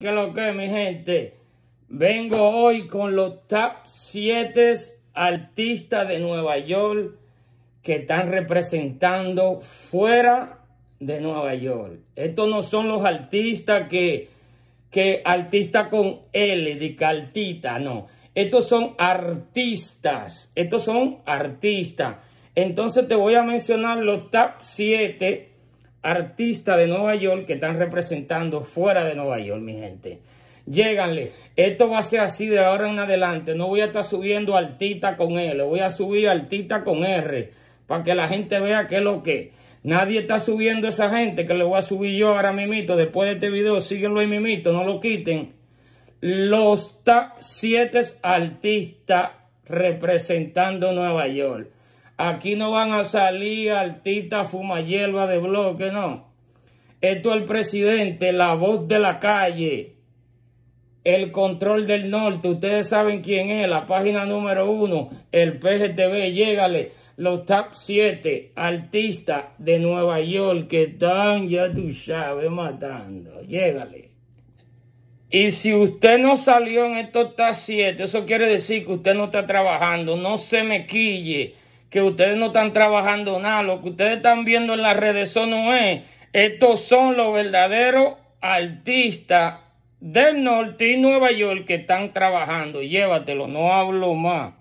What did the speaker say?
¿Qué lo que mi gente? Vengo hoy con los top 7 artistas de Nueva York que están representando fuera de Nueva York. Estos no son los artistas que, que artistas con L, de cartita, no. Estos son artistas, estos son artistas. Entonces te voy a mencionar los top 7 artistas de Nueva York que están representando fuera de Nueva York, mi gente. Lléganle. Esto va a ser así de ahora en adelante. No voy a estar subiendo altita con L. Voy a subir altita con R. Para que la gente vea qué es lo que. Nadie está subiendo esa gente que le voy a subir yo ahora mimito. Después de este video, síguenlo ahí mimito. No lo quiten. Los siete artistas representando Nueva York. Aquí no van a salir artistas hierba de bloque, no. Esto es el presidente, la voz de la calle, el control del norte. Ustedes saben quién es, la página número uno, el PGTV. Llegale. los top 7 artistas de Nueva York que están, ya tú sabes, matando. Llegale. Y si usted no salió en estos top 7, eso quiere decir que usted no está trabajando. No se me quille que ustedes no están trabajando nada. Lo que ustedes están viendo en las redes, eso no es. Estos son los verdaderos artistas del norte y Nueva York que están trabajando. Llévatelo, no hablo más.